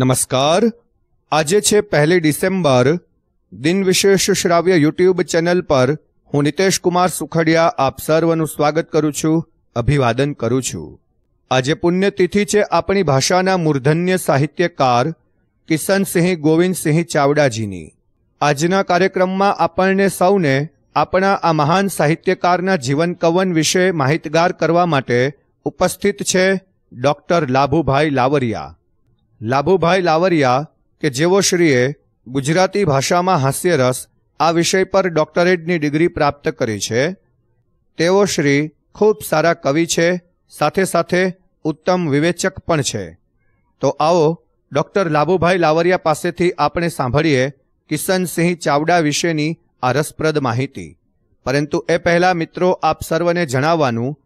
નમસ્કાર આજે છે પહેલી ડિસેમ્બર દિન વિશેષ શ્રાવ્ય યુટ્યુબ ચેનલ પર હું નિતેશ કુમાર સુખડિયા આપ સર્વનું સ્વાગત કરું છું અભિવાદન કરું છું આજે પુણ્યતિથિ છે આપણી ભાષાના મૂર્ધન્ય સાહિત્યકાર કિશનસિંહ ગોવિંદસિંહ ચાવડાજીની આજના કાર્યક્રમમાં આપણને સૌને આપણા આ મહાન સાહિત્યકારના જીવન કવન વિશે માહિતગાર કરવા માટે ઉપસ્થિત છે ડોક્ટર લાભુભાઈ લાવરિયા લાભુભાઈ લાવરિયા કે જેઓ શ્રીએ ગુજરાતી ભાષામાં હાસ્યરસ આ વિષય પર ડોક્ટરેટની ડિગ્રી પ્રાપ્ત કરી છે તેઓ શ્રી ખૂબ સારા કવિ છે સાથે સાથે ઉત્તમ વિવેચક પણ છે તો આવો ડૉક્ટર લાભુભાઈ લાવરિયા પાસેથી આપણે સાંભળીએ કિશનસિંહ ચાવડા વિશેની આ રસપ્રદ માહિતી પરંતુ એ પહેલાં મિત્રો આપ સર્વને જણાવવાનું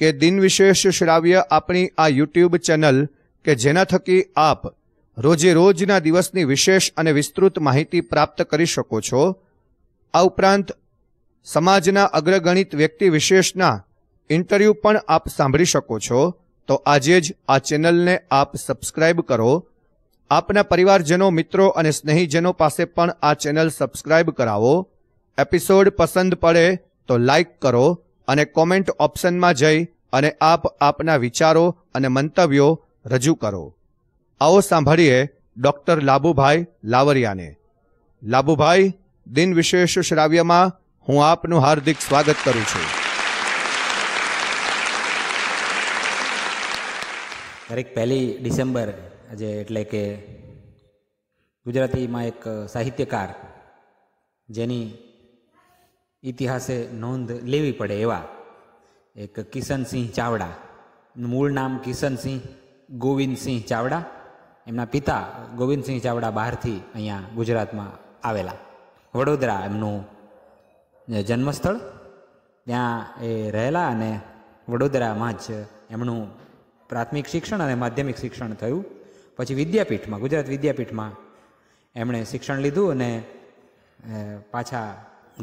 કે દિનવિશેષ શ્રાવ્ય આપણી આ યુટ્યુબ ચેનલ કે જેના થકી આપ રોજે રોજના દિવસની વિશેષ અને વિસ્તૃત માહિતી પ્રાપ્ત કરી શકો છો આ ઉપરાંત સમાજના અગ્રગણિત વ્યક્તિ વિશેષના ઇન્ટરવ્યૂ પણ આપ સાંભળી શકો છો તો આજે જ આ ચેનલને આપ સબસ્ક્રાઇબ કરો આપના પરિવારજનો મિત્રો અને સ્નેહીજનો પાસે પણ આ ચેનલ સબસ્ક્રાઇબ કરાવો એપિસોડ પસંદ પડે તો લાઇક કરો અને કોમેન્ટ ઓપ્શનમાં જઈ અને આપ આપના વિચારો અને મંતવ્યો રજૂ કરો આવો સાંભળીએ ડૉક્ટર લાબુભાઈ લાવરિયાને લાબુભાઈ દિન વિશેષ શ્રાવ્યમાં હું આપનું હાર્દિક સ્વાગત કરું છું દરેક પહેલી ડિસેમ્બર આજે એટલે કે ગુજરાતીમાં એક સાહિત્યકાર જેની ઇતિહાસે નોંધ લેવી પડે એવા એક કિશનસિંહ ચાવડા મૂળ નામ કિશનસિંહ ગોવિંદસિંહ ચાવડા એમના પિતા ગોવિંદસિંહ ચાવડા બહારથી અહીંયા ગુજરાતમાં આવેલા વડોદરા એમનું જન્મસ્થળ ત્યાં એ રહેલા અને વડોદરામાં જ એમનું પ્રાથમિક શિક્ષણ અને માધ્યમિક શિક્ષણ થયું પછી વિદ્યાપીઠમાં ગુજરાત વિદ્યાપીઠમાં એમણે શિક્ષણ લીધું અને પાછા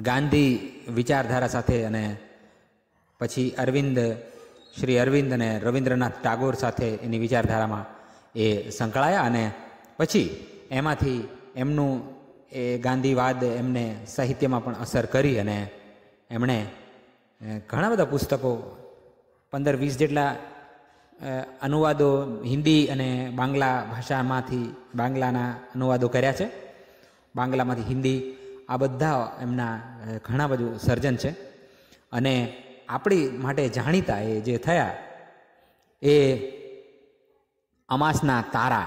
ગાંધી વિચારધારા સાથે અને પછી અરવિંદ શ્રી અરવિંદ અને રવિન્દ્રનાથ ટાગોર સાથે એની વિચારધારામાં એ સંકળાયા અને પછી એમાંથી એમનું એ ગાંધીવાદ એમને સાહિત્યમાં પણ અસર કરી અને એમણે ઘણા બધા પુસ્તકો પંદર વીસ જેટલા અનુવાદો હિન્દી અને બાંગ્લા ભાષામાંથી બાંગ્લાના અનુવાદો કર્યા છે બાંગ્લામાંથી હિન્દી આ બધા એમના ઘણા બધું સર્જન છે અને આપણી માટે જાણીતા એ જે થયા એ અમાસના તારા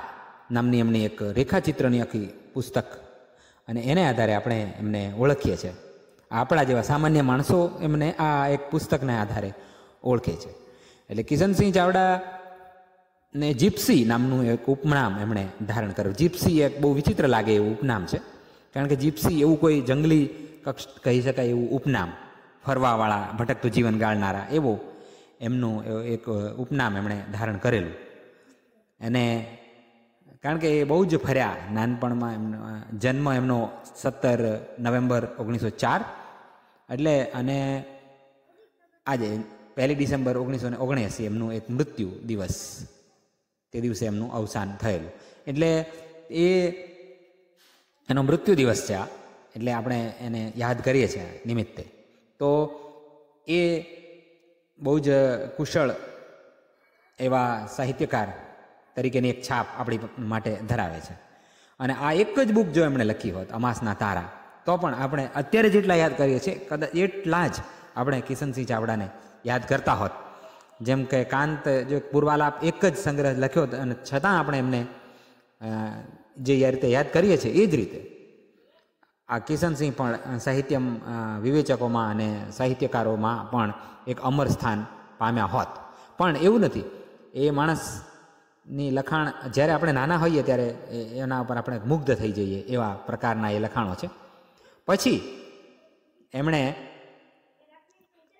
નામની એમની એક રેખાચિત્રની આખી પુસ્તક અને એને આધારે આપણે એમને ઓળખીએ છીએ આપણા જેવા સામાન્ય માણસો એમને આ એક પુસ્તકના આધારે ઓળખે છે એટલે કિશનસિંહ ચાવડા ને જીપ્સી નામનું એક ઉપનામ એમણે ધારણ કર્યું જીપ્સી એક બહુ વિચિત્ર લાગે એવું ઉપનામ છે કારણ કે જીપ્સી એવું કોઈ જંગલી કક્ષ કહી શકાય એવું ઉપનામ ફરવાવાળા ભટકતું જીવન ગાળનારા એવો એમનું એક ઉપનામ એમણે ધારણ કરેલું અને કારણ કે એ બહુ જ ફર્યા નાનપણમાં એમનો જન્મ એમનો સત્તર નવેમ્બર ઓગણીસો ચાર એટલે અને આજે પહેલી ડિસેમ્બર ઓગણીસો ને ઓગણએંસી એમનું એક મૃત્યુ દિવસ તે દિવસે એમનું અવસાન થયેલું એટલે એ એનો મૃત્યુ દિવસ છે આ એટલે આપણે એને યાદ કરીએ છીએ નિમિત્તે તો એ બહુ જ કુશળ એવા સાહિત્યકાર તરીકેની એક છાપ આપણી માટે ધરાવે છે અને આ એક જ બુક જો એમણે લખી હોત અમાસના તારા તો પણ આપણે અત્યારે જેટલા યાદ કરીએ છીએ કદાચ એટલા જ આપણે કિશનસિંહ ચાવડાને યાદ કરતા હોત જેમ કે કાંત જો પૂર્વાલાપ એક જ સંગ્રહ લખ્યો અને છતાં આપણે એમને જે રીતે યાદ કરીએ છીએ એ જ રીતે આ કિશનસિંહ પણ સાહિત્ય વિવેચકોમાં અને સાહિત્યકારોમાં પણ એક અમર સ્થાન પામ્યા હોત પણ એવું નથી એ માણસની લખાણ જ્યારે આપણે નાના હોઈએ ત્યારે એના ઉપર આપણે મુગ્ધ થઈ જઈએ એવા પ્રકારના એ લખાણો છે પછી એમણે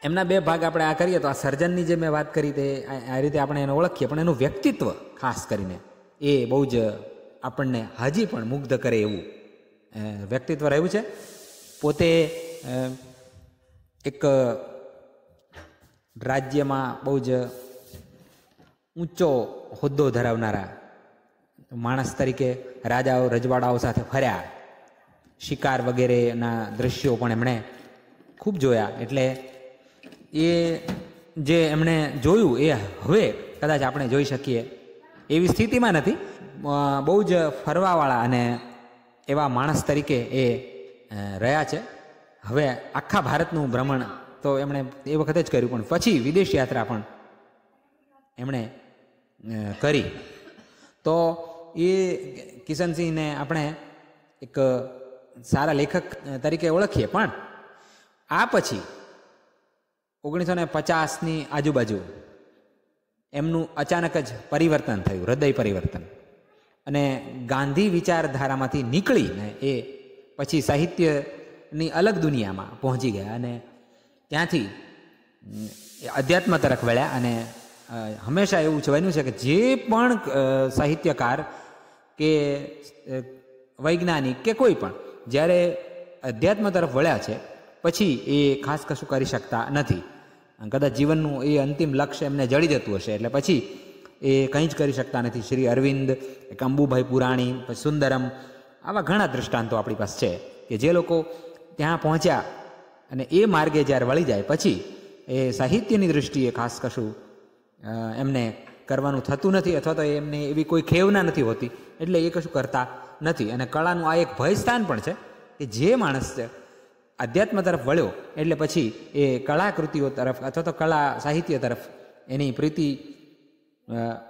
એમના બે ભાગ આપણે આ કરીએ તો આ સર્જનની જે મેં વાત કરી તે આ રીતે આપણે એને ઓળખીએ પણ એનું વ્યક્તિત્વ ખાસ કરીને એ બહુ જ આપણને હજી પણ મુગ્ધ કરે એવું વ્યક્તિત્વ રહ્યું છે પોતે એક રાજ્યમાં બહુ જ ઊંચો હોદ્દો ધરાવનારા માણસ તરીકે રાજાઓ રજવાડાઓ સાથે ફર્યા શિકાર વગેરેના દ્રશ્યો પણ એમણે ખૂબ જોયા એટલે એ જે એમણે જોયું એ હવે કદાચ આપણે જોઈ શકીએ એવી સ્થિતિમાં નથી બહુ જ ફરવાવાળા અને એવા માણસ તરીકે એ રહ્યા છે હવે આખા ભારતનું ભ્રમણ તો એમણે એ વખતે જ કર્યું પણ પછી વિદેશ યાત્રા પણ એમણે કરી તો એ કિશનસિંહને આપણે એક સારા લેખક તરીકે ઓળખીએ પણ આ પછી ઓગણીસો ને પચાસની આજુબાજુ એમનું અચાનક જ પરિવર્તન થયું હૃદય પરિવર્તન અને ગાંધી વિચારધારામાંથી નીકળીને એ પછી સાહિત્યની અલગ દુનિયામાં પહોંચી ગયા અને ત્યાંથી અધ્યાત્મ તરફ વળ્યા અને હંમેશા એવું ઉછવાયેલું છે કે જે પણ સાહિત્યકાર કે વૈજ્ઞાનિક કે કોઈ પણ જ્યારે અધ્યાત્મ તરફ વળ્યા છે પછી એ ખાસ કશું કરી શકતા નથી કદાચ જીવનનું એ અંતિમ લક્ષ્ય એમને જળી જતું હશે એટલે પછી એ કંઈ જ કરી શકતા નથી શ્રી અરવિંદ અંબુભાઈ પુરાણી પછી સુંદરમ આવા ઘણા દૃષ્ટાંતો આપણી પાસે છે કે જે લોકો ત્યાં પહોંચ્યા અને એ માર્ગે જ્યારે વળી જાય પછી એ સાહિત્યની દૃષ્ટિએ ખાસ કશું એમને કરવાનું થતું નથી અથવા તો એમને એવી કોઈ ખેવના નથી હોતી એટલે એ કશું કરતા નથી અને કળાનું આ એક ભયસ્થાન પણ છે કે જે માણસ છે આધ્યાત્મ તરફ વળ્યો એટલે પછી એ કળાકૃતિઓ તરફ અથવા તો કળા સાહિત્ય તરફ એની પ્રીતિ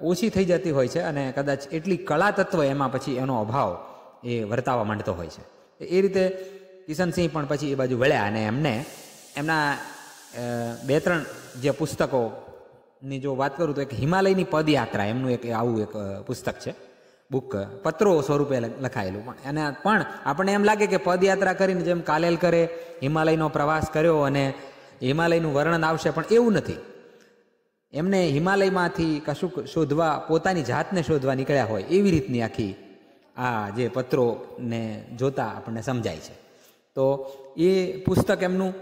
ઓછી થઈ જતી હોય છે અને કદાચ એટલી કળા તત્વ એમાં પછી એનો અભાવ એ વર્તાવા માંડતો હોય છે એ રીતે કિશનસિંહ પણ પછી એ બાજુ વળ્યા અને એમને એમના બે ત્રણ જે પુસ્તકોની જો વાત કરું તો એક હિમાલયની પદયાત્રા એમનું એક આવું એક પુસ્તક છે બુક પત્રો સ્વરૂપે લખાયેલું પણ અને પણ આપણને એમ લાગે કે પદયાત્રા કરીને જેમ કાલેલ કરે હિમાલયનો પ્રવાસ કર્યો અને હિમાલયનું વર્ણન આવશે પણ એવું નથી એમને હિમાલયમાંથી કશુંક શોધવા પોતાની જાતને શોધવા નીકળ્યા હોય એવી રીતની આખી આ જે પત્રોને જોતા આપણને સમજાય છે તો એ પુસ્તક એમનું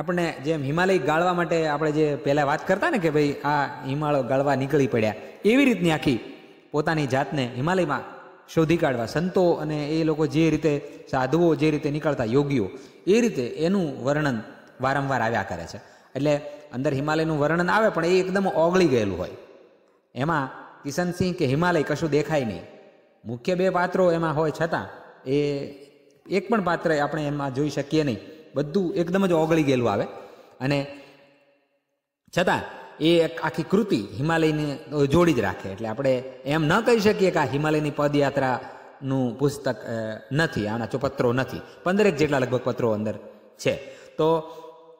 આપણે જેમ હિમાલય ગાળવા માટે આપણે જે પહેલાં વાત કરતા ને કે ભાઈ આ હિમાલય ગાળવા નીકળી પડ્યા એવી રીતની આખી પોતાની જાતને હિમાલયમાં શોધી કાઢવા સંતો અને એ લોકો જે રીતે સાધુઓ જે રીતે નીકળતા યોગીઓ એ રીતે એનું વર્ણન વારંવાર આવ્યા કરે છે એટલે અંદર હિમાલયનું વર્ણન આવે પણ એ એકદમ ઓગળી ગયેલું હોય એમાં કિશનસિંહ કે હિમાલય કશું દેખાય નહીં મુખ્ય બે પાત્રો એમાં હોય છતાં એ એક પણ પાત્ર આપણે એમાં જોઈ શકીએ નહીં બધું એકદમ જ ઓગળી ગયેલું આવે અને છતાં એ એક આખી કૃતિ હિમાલયની જોડી જ રાખે એટલે આપણે એમ ન કહી શકીએ કે આ હિમાલયની પદયાત્રાનું પુસ્તક નથી આના ચોપત્રો નથી પંદરેક જેટલા લગભગ પત્રો અંદર છે તો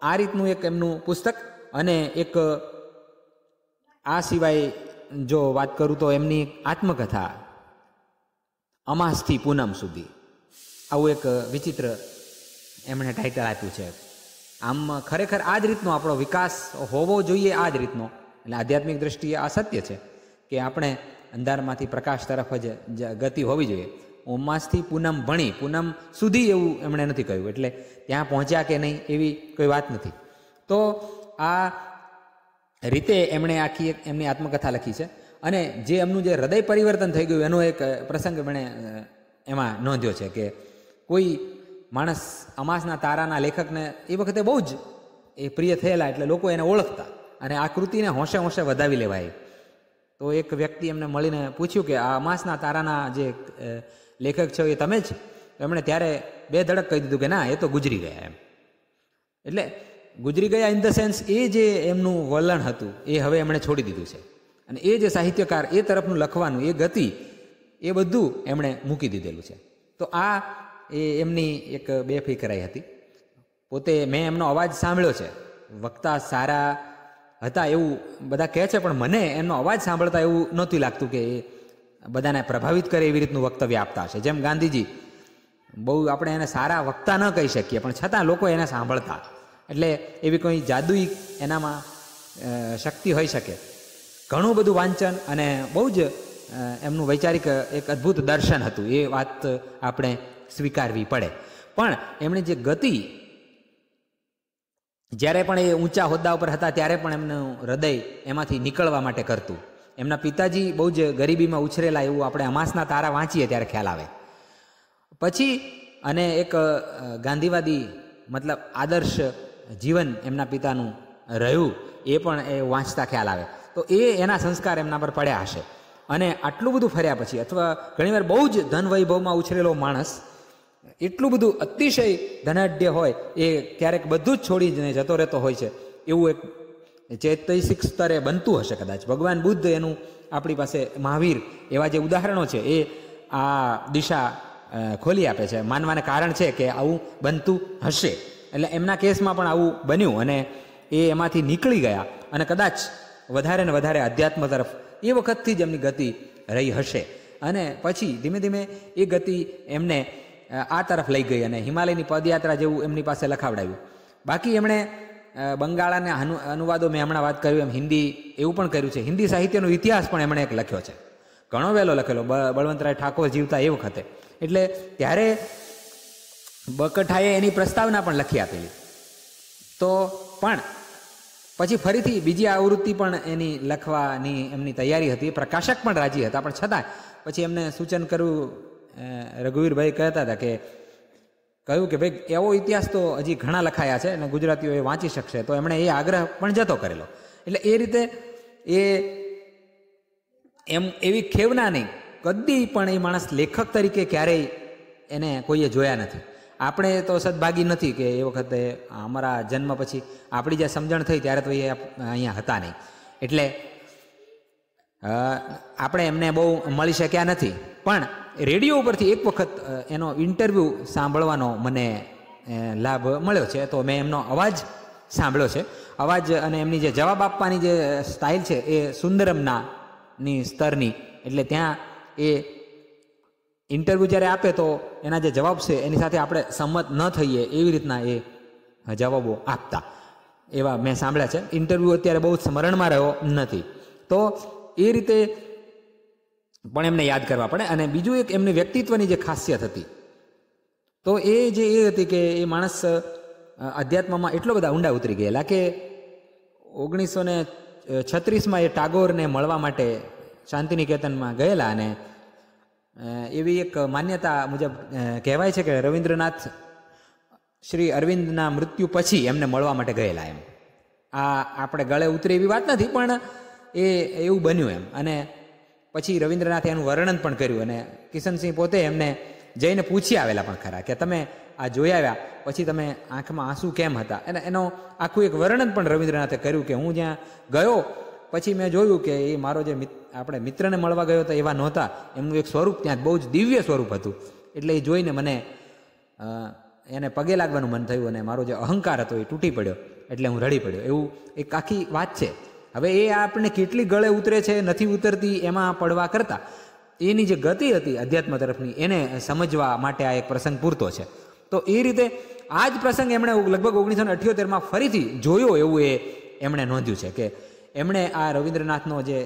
આ રીતનું એક એમનું પુસ્તક અને એક આ સિવાય જો વાત કરું તો એમની આત્મકથા અમાસથી પૂનમ સુધી આવું એક વિચિત્ર એમણે ટાઇટલ આપ્યું છે આમ ખરેખર આ જ રીતનો આપણો વિકાસ હોવો જોઈએ આ જ રીતનો એટલે આધ્યાત્મિક દ્રષ્ટિએ આ સત્ય છે કે આપણે અંધારમાંથી પ્રકાશ તરફ જ ગતિ હોવી જોઈએ ઓમાસથી પૂનમ ભણી પૂનમ સુધી એવું એમણે નથી કહ્યું એટલે ત્યાં પહોંચ્યા કે નહીં એવી કોઈ વાત નથી તો આ રીતે એમણે આખી એક એમની આત્મકથા લખી છે અને જે એમનું જે હૃદય પરિવર્તન થઈ ગયું એનો એક પ્રસંગ એમણે એમાં નોંધ્યો છે કે કોઈ માણસ અમાસના તારાના લેખકને એ વખતે બહુ જ એ પ્રિય થયેલા એટલે લોકો એને ઓળખતા અને આ કૃતિને હોંશે હોંશે વધાવી લેવાય તો એક વ્યક્તિ એમને મળીને પૂછ્યું કે આ અમાસના તારાના જે લેખક છે એ તમે જ એમણે ત્યારે બે ધડક કહી દીધું કે ના એ તો ગુજરી ગયા એમ એટલે ગુજરી ગયા ઇન ધ સેન્સ એ જે એમનું વલણ હતું એ હવે એમણે છોડી દીધું છે અને એ જે સાહિત્યકાર એ તરફનું લખવાનું એ ગતિ એ બધું એમણે મૂકી દીધેલું છે તો આ એ એમની એક બેફિકરાઈ હતી પોતે મેં એમનો અવાજ સાંભળ્યો છે વક્તા સારા હતા એવું બધા કહે છે પણ મને એમનો અવાજ સાંભળતા એવું નહોતું લાગતું કે એ બધાને પ્રભાવિત કરે એવી રીતનું વક્તવ્ય આપતા હશે જેમ ગાંધીજી બહુ આપણે એને સારા વક્તા ન કહી શકીએ પણ છતાં લોકો એને સાંભળતા એટલે એવી કોઈ જાદુઈ એનામાં શક્તિ હોઈ શકે ઘણું બધું વાંચન અને બહુ જ એમનું વૈચારિક એક અદ્ભુત દર્શન હતું એ વાત આપણે સ્વીકારવી પડે પણ એમણે જે ગતિ જ્યારે પણ એ ઊંચા હોદ્દા ઉપર હતા ત્યારે પણ એમનું હૃદય એમાંથી નીકળવા માટે કરતું એમના પિતાજી બહુ જ ગરીબીમાં ઉછરેલા એવું આપણે અમાસના તારા વાંચીએ ત્યારે ખ્યાલ આવે પછી અને એક ગાંધીવાદી મતલબ આદર્શ જીવન એમના પિતાનું રહ્યું એ પણ એ વાંચતા ખ્યાલ આવે તો એ એના સંસ્કાર એમના પર પડ્યા હશે અને આટલું બધું ફર્યા પછી અથવા ઘણીવાર બહુ જ ધન વૈભવમાં ઉછરેલો માણસ એટલું બધું અતિશય ધનાઢ્ય હોય એ ક્યારેક બધું જ છોડીને જતો રહેતો હોય છે એવું એક ચેતૈસિક સ્તરે બનતું હશે કદાચ ભગવાન બુદ્ધ એનું આપણી પાસે મહાવીર એવા જે ઉદાહરણો છે એ આ દિશા ખોલી આપે છે માનવાને કારણ છે કે આવું બનતું હશે એટલે એમના કેસમાં પણ આવું બન્યું અને એ એમાંથી નીકળી ગયા અને કદાચ વધારે ને વધારે આધ્યાત્મ તરફ એ વખતથી જ એમની ગતિ રહી હશે અને પછી ધીમે ધીમે એ ગતિ એમને આ તરફ લઈ ગઈ અને હિમાલયની પદયાત્રા જેવું એમની પાસે લખાવડાવ્યું બાકી એમણે બંગાળાને અનુવાદો મેં હમણાં વાત કર્યું એમ હિન્દી એવું પણ કર્યું છે હિન્દી સાહિત્યનો ઇતિહાસ પણ એમણે એક લખ્યો છે ઘણો વહેલો લખેલો બળવંતરાય ઠાકોર જીવતા એ વખતે એટલે ત્યારે બકઠાએ એની પ્રસ્તાવના પણ લખી આપેલી તો પણ પછી ફરીથી બીજી આવૃત્તિ પણ એની લખવાની એમની તૈયારી હતી પ્રકાશક પણ રાજી હતા પણ છતાં પછી એમને સૂચન કરવું રઘુવીરભાઈ કહેતા હતા કે કહ્યું કે ભાઈ એવો ઇતિહાસ તો હજી ઘણા લખાયા છે અને ગુજરાતીઓ એ વાંચી શકશે તો એમણે એ આગ્રહ પણ જતો કરેલો એટલે એ રીતે એ એમ એવી ખેવના નહીં કદી પણ એ માણસ લેખક તરીકે ક્યારેય એને કોઈએ જોયા નથી આપણે તો સદભાગી નથી કે એ વખતે અમારા જન્મ પછી આપણી જે સમજણ થઈ ત્યારે તો એ અહીંયા હતા નહીં એટલે આપણે એમને બહુ મળી શક્યા નથી પણ રેડિયો ઉપરથી એક વખત એનો ઇન્ટરવ્યૂ સાંભળવાનો મને લાભ મળ્યો છે તો મેં એમનો અવાજ સાંભળ્યો છે અવાજ અને એમની જે જવાબ આપવાની જે સ્ટાઇલ છે એ સુંદરમના ની સ્તરની એટલે ત્યાં એ ઇન્ટરવ્યૂ જ્યારે આપે તો એના જે જવાબ છે એની સાથે આપણે સંમત ન થઈએ એવી રીતના એ જવાબો આપતા એવા મેં સાંભળ્યા છે ઇન્ટરવ્યૂ અત્યારે બહુ સ્મરણમાં રહ્યો નથી તો એ રીતે પણ એમને યાદ કરવા પડે અને બીજું એક એમની વ્યક્તિત્વની જે ખાસિયત હતી તો એ જે એ હતી કે એ માણસ અધ્યાત્મમાં એટલો બધા ઊંડા ઉતરી ગયેલા કે ઓગણીસો ને છત્રીસમાં એ ટાગોરને મળવા માટે શાંતિનિકેતનમાં ગયેલા અને એવી એક માન્યતા મુજબ કહેવાય છે કે રવિન્દ્રનાથ શ્રી અરવિંદના મૃત્યુ પછી એમને મળવા માટે ગયેલા એમ આ આપણે ગળે ઉતરે એવી વાત નથી પણ એ એવું બન્યું એમ અને પછી રવિન્દ્રનાથે એનું વર્ણન પણ કર્યું અને કિશનસિંહ પોતે એમને જઈને પૂછી આવેલા પણ ખરા કે તમે આ જોઈ આવ્યા પછી તમે આંખમાં આંસુ કેમ હતા અને એનો આખું એક વર્ણન પણ રવિન્દ્રનાથે કર્યું કે હું જ્યાં ગયો પછી મેં જોયું કે એ મારો જે આપણે મિત્રને મળવા ગયો હતો એવા નહોતા એમનું એક સ્વરૂપ ત્યાં બહુ જ દિવ્ય સ્વરૂપ હતું એટલે એ જોઈને મને એને પગે લાગવાનું મન થયું અને મારો જે અહંકાર હતો એ તૂટી પડ્યો એટલે હું રડી પડ્યો એવું એક આખી વાત છે હવે એ આપણે કેટલી ગળે ઉતરે છે નથી ઉતરતી એમાં પડવા કરતાં એની જે ગતિ હતી અધ્યાત્મ તરફની એને સમજવા માટે આ એક પ્રસંગ પૂરતો છે તો એ રીતે આ જ પ્રસંગ એમણે લગભગ ઓગણીસો ને અઠ્યોતેરમાં ફરીથી જોયો એવું એ એમણે નોંધ્યું છે કે એમણે આ રવિન્દ્રનાથનો જે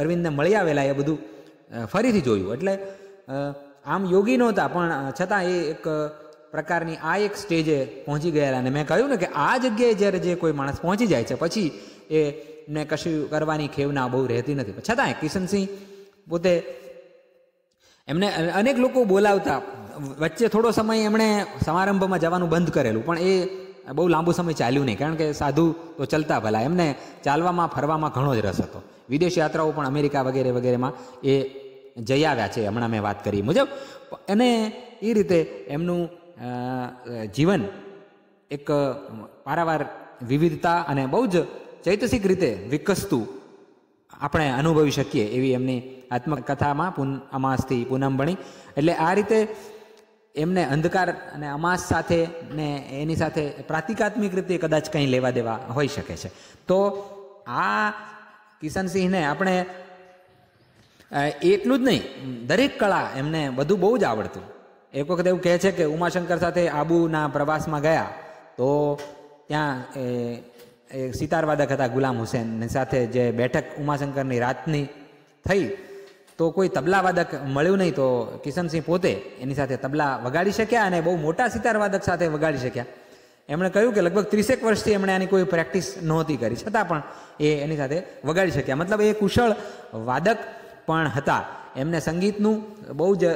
અરવિંદને મળી આવેલા એ બધું ફરીથી જોયું એટલે આમ યોગી નહોતા પણ છતાં એ એક પ્રકારની આ એક સ્ટેજે પહોંચી ગયેલા અને મેં કહ્યું ને કે આ જગ્યાએ જ્યારે જે કોઈ માણસ પહોંચી જાય છે પછી એ ને કશું કરવાની ખેવના બહુ રહેતી નથી છતાંય કિશનસિંહ પોતે એમને અનેક લોકો બોલાવતા વચ્ચે થોડો સમય એમણે સમારંભમાં જવાનું બંધ કરેલું પણ એ બહુ લાંબો સમય ચાલ્યું નહીં કારણ કે સાધુ તો ચલતા ભલા એમને ચાલવામાં ફરવામાં ઘણો જ રસ હતો વિદેશ યાત્રાઓ પણ અમેરિકા વગેરે વગેરેમાં એ જઈ આવ્યા છે હમણાં મેં વાત કરી મુજબ અને એ રીતે એમનું જીવન એક પારાવાર વિવિધતા અને બહુ જ ચૈતસિક રીતે વિકસતું આપણે અનુભવી શકીએ એવી એમની આત્મકથામાં પુન અમાસથી પૂનમ ભણી એટલે આ રીતે એમને અંધકાર અને અમાસ સાથે ને એની સાથે પ્રાતિકાત્મિક રીતે કદાચ કંઈ લેવા દેવા હોઈ શકે છે તો આ કિશનસિંહને આપણે એટલું જ નહીં દરેક કળા એમને બધું બહુ જ આવડતું એક વખત એવું કહે છે કે ઉમાશંકર સાથે આબુના પ્રવાસમાં ગયા તો ત્યાં સિતારવાદક હતા ગુલામ હુસેનની સાથે જે બેઠક ઉમાશંકરની રાતની થઈ તો કોઈ તબલા વાદક મળ્યું નહીં તો કિશનસિંહ પોતે એની સાથે તબલા વગાડી શક્યા અને બહુ મોટા સિતાર વાદક સાથે વગાડી શક્યા એમણે કહ્યું કે લગભગ ત્રીસેક વર્ષથી એમણે આની કોઈ પ્રેક્ટિસ નહોતી કરી છતાં પણ એ એની સાથે વગાડી શક્યા મતલબ એ કુશળ વાદક પણ હતા એમને સંગીતનું બહુ જ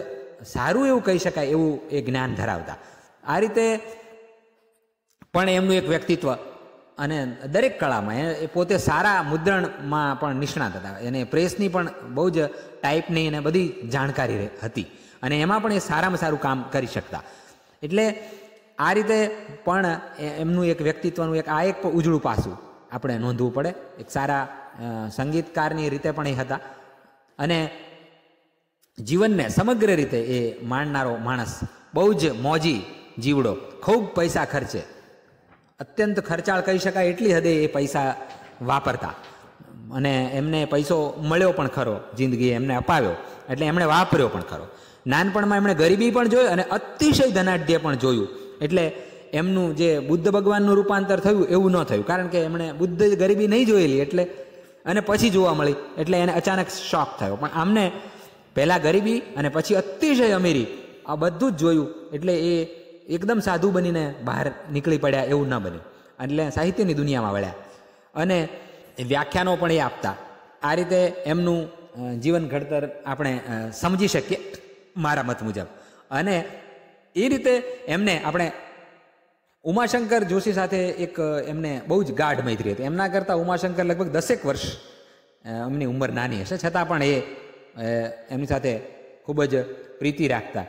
સારું એવું કહી શકાય એવું એ જ્ઞાન ધરાવતા આ રીતે પણ એમનું એક વ્યક્તિત્વ અને દરેક કળામાં એ પોતે સારા મુદ્રણમાં પણ નિષ્ણાત હતા એને પ્રેસની પણ બહુ જ ટાઈપની એને બધી જાણકારી હતી અને એમાં પણ એ સારામાં સારું કામ કરી શકતા એટલે આ રીતે પણ એમનું એક વ્યક્તિત્વનું એક આ એક ઉજળું પાસું આપણે નોંધવું પડે એક સારા સંગીતકારની રીતે પણ એ હતા અને જીવનને સમગ્ર રીતે એ માણનારો માણસ બહુ જ મોજી જીવડો ખૂબ પૈસા ખર્ચે અત્યંત ખર્ચાળ કહી શકાય એટલી હદે એ પૈસા વાપરતા અને એમને પૈસો મળ્યો પણ ખરો જિંદગીએ એમને અપાવ્યો એટલે એમણે વાપર્યો પણ ખરો નાનપણમાં એમણે ગરીબી પણ જોઈ અને અતિશય ધનાઢ્ય પણ જોયું એટલે એમનું જે બુદ્ધ ભગવાનનું રૂપાંતર થયું એવું ન થયું કારણ કે એમણે બુદ્ધ ગરીબી નહીં જોયેલી એટલે અને પછી જોવા મળી એટલે એને અચાનક શોખ થયો પણ આમને પહેલાં ગરીબી અને પછી અતિશય અમીરી આ બધું જ જોયું એટલે એ એકદમ સાધુ બનીને બહાર નીકળી પડ્યા એવું ન બન્યું એટલે સાહિત્યની દુનિયામાં વળ્યા અને વ્યાખ્યાનો પણ એ આપતા આ રીતે એમનું જીવન ઘડતર આપણે સમજી શકીએ મારા મત મુજબ અને એ રીતે એમને આપણે ઉમાશંકર જોશી સાથે એક એમને બહુ જ ગાઢ મૈત્રી હતી એમના કરતાં ઉમાશંકર લગભગ દસેક વર્ષ એમની ઉંમર નાની હશે છતાં પણ એ એમની સાથે ખૂબ જ પ્રીતિ રાખતા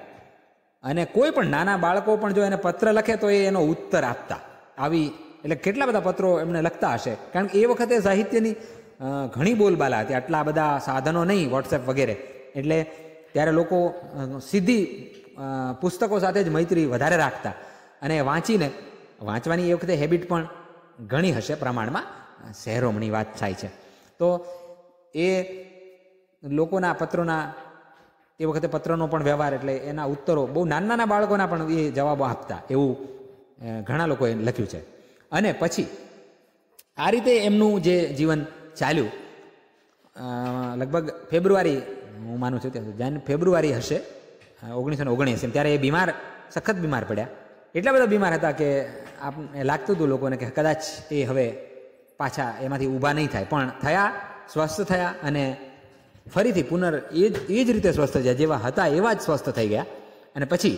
અને કોઈ પણ નાના બાળકો પણ જો એને પત્ર લખે તો એ એનો ઉત્તર આપતા આવી એટલે કેટલા બધા પત્રો એમને લખતા હશે કારણ કે એ વખતે સાહિત્યની ઘણી બોલબાલા હતી આટલા બધા સાધનો નહીં વોટ્સએપ વગેરે એટલે ત્યારે લોકો સીધી પુસ્તકો સાથે જ મૈત્રી વધારે રાખતા અને વાંચીને વાંચવાની એ વખતે હેબિટ પણ ઘણી હશે પ્રમાણમાં શહેરોમણી વાત થાય છે તો એ લોકોના પત્રોના એ વખતે પત્રનો પણ વ્યવહાર એટલે એના ઉત્તરો બહુ નાના નાના બાળકોના પણ એ જવાબો આપતા એવું ઘણા લોકોએ લખ્યું છે અને પછી આ રીતે એમનું જે જીવન ચાલ્યું લગભગ ફેબ્રુઆરી હું માનું છું ત્યાં જાન ફેબ્રુઆરી હશે ઓગણીસો ને ઓગણીસ ત્યારે એ બીમાર સખત બીમાર પડ્યા એટલા બધા બીમાર હતા કે આપને લાગતું હતું લોકોને કે કદાચ એ હવે પાછા એમાંથી ઊભા નહીં થાય પણ થયા સ્વસ્થ થયા અને ફરીથી પુનર એ જ એ જ રીતે સ્વસ્થ થયા જેવા હતા એવા જ સ્વસ્થ થઈ ગયા અને પછી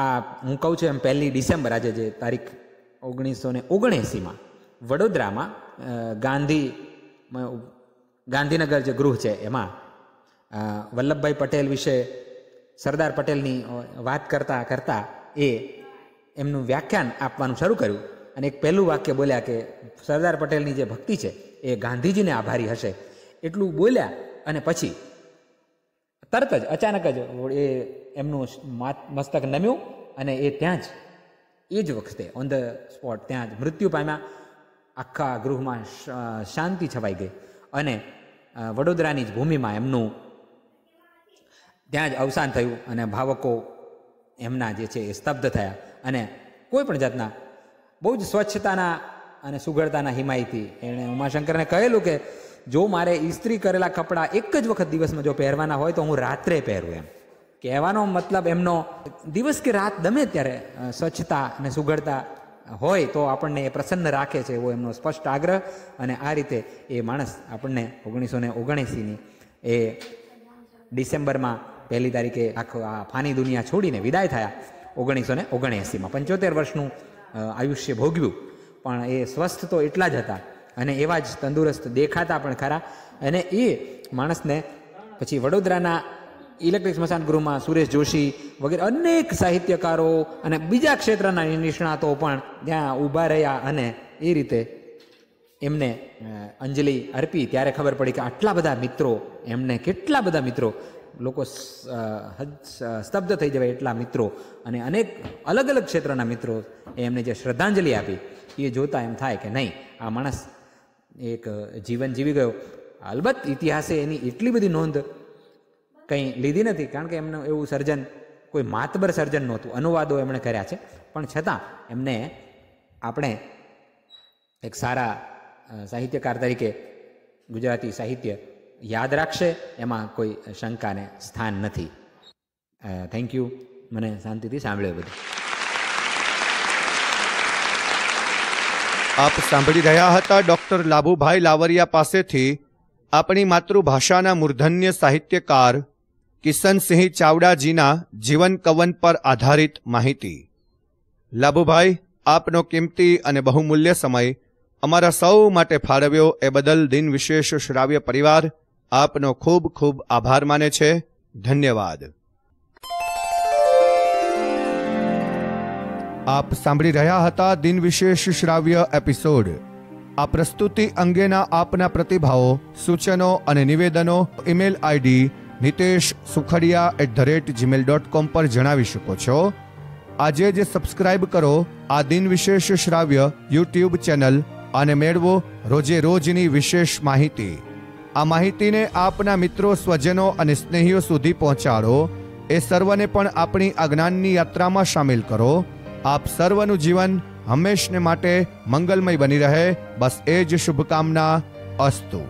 આ હું કહું છું એમ પહેલી ડિસેમ્બર આજે જે તારીખ ઓગણીસો ને ઓગણએંસીમાં વડોદરામાં ગાંધી ગાંધીનગર જે ગૃહ છે એમાં વલ્લભભાઈ પટેલ વિશે સરદાર પટેલની વાત કરતાં કરતાં એ એમનું વ્યાખ્યાન આપવાનું શરૂ કર્યું અને એક પહેલું વાક્ય બોલ્યા કે સરદાર પટેલની જે ભક્તિ છે એ ગાંધીજીને આભારી હશે એટલું બોલ્યા અને પછી તરત જ અચાનક જ એ એમનું મસ્તક નમ્યું અને એ ત્યાં જ એ જ વખતે ઓન ધ સ્પોટ ત્યાં જ મૃત્યુ પામ્યા આખા ગૃહમાં શાંતિ છવાઈ ગઈ અને વડોદરાની જ ભૂમિમાં એમનું ત્યાં જ અવસાન થયું અને ભાવકો એમના જે છે એ સ્તબ્ધ થયા અને કોઈ પણ જાતના બહુ જ સ્વચ્છતાના અને સુઘડતાના હિમાયતી એણે ઉમાશંકરને કહેલું કે જો મારે ઇસ્ત્રી કરેલા કપડાં એક જ વખત દિવસમાં જો પહેરવાના હોય તો હું રાત્રે પહેરું એમ કહેવાનો મતલબ એમનો દિવસ કે રાત ગમે ત્યારે સ્વચ્છતા અને સુઘડતા હોય તો આપણને એ પ્રસન્ન રાખે છે એવો એમનો સ્પષ્ટ આગ્રહ અને આ રીતે એ માણસ આપણને ઓગણીસો ને ઓગણએંસીની એ ડિસેમ્બરમાં પહેલી તારીખે આખો આ ફાની દુનિયા છોડીને વિદાય થયા ઓગણીસો ને ઓગણએંસીમાં પંચોતેર વર્ષનું આયુષ્ય ભોગ્યું પણ એ સ્વસ્થ તો એટલા જ હતા અને એવા જ તંદુરસ્ત દેખાતા પણ ખરા અને એ માણસને પછી વડોદરાના ઇલેક્ટ્રિક સ્મશાન ગૃહમાં સુરેશ જોશી વગેરે અનેક સાહિત્યકારો અને બીજા ક્ષેત્રના નિષ્ણાતો પણ ત્યાં ઊભા રહ્યા અને એ રીતે એમને અંજલિ અર્પી ત્યારે ખબર પડી કે આટલા બધા મિત્રો એમને કેટલા બધા મિત્રો લોકો સ્તબ્ધ થઈ જવાય એટલા મિત્રો અને અનેક અલગ અલગ ક્ષેત્રના મિત્રો એમને જે શ્રદ્ધાંજલિ આપી એ જોતાં એમ થાય કે નહીં આ માણસ એક જીવન જીવી ગયો અલબત્ત ઇતિહાસે એની એટલી બધી નોંધ કંઈ લીધી નથી કારણ કે એમનું એવું સર્જન કોઈ માતબર સર્જન નહોતું અનુવાદો એમણે કર્યા છે પણ છતાં એમને આપણે એક સારા સાહિત્યકાર તરીકે ગુજરાતી સાહિત્ય યાદ રાખશે એમાં કોઈ શંકાને સ્થાન નથી થેન્ક યુ મને શાંતિથી સાંભળ્યો બધું આપ સાંભળી રહ્યા હતા ડૉક્ટર લાભુભાઈ લાવરિયા પાસેથી આપણી માતૃભાષાના મૂર્ધન્ય સાહિત્યકાર કિશનસિંહ ચાવડાજીના જીવન કવન પર આધારિત માહિતી લાભુભાઈ આપનો કિંમતી અને બહુમૂલ્ય સમય અમારા સૌ માટે ફાળવ્યો એ બદલ દિન વિશેષ શ્રાવ્ય પરિવાર આપનો ખૂબ ખૂબ આભાર માને છે ધન્યવાદ આપ સાંભળી રહ્યા હતા દિન વિશેષ શ્રાવ્ય એપિસોડ આ પ્રસ્તુતિ અંગેના આપના પ્રતિભાવો સૂચનો અને નિવેદનો email ID Nitesh Sukhadiya at the rate Gmail dot com પર જણાવી શકો છો આજે જે સબસ્ક્રાઇબ કરો આ દિન વિશેષ શ્રાવ્ય યુટ્યુબ ચેનલ અને મેળવો રોજે રોજની વિશેષ માહિતી આ માહિતીને આપના મિત્રો સ્વજનો અને સ્નેહીઓ સુધી પહોંચાડો એ સર્વને પણ આપણી આ જ્ઞાનની યાત્રામાં સામેલ કરો આપ સર્વનું જીવન હંમેશને માટે મંગલમય બની રહે બસ એ જ શુભકામના અસ્તુ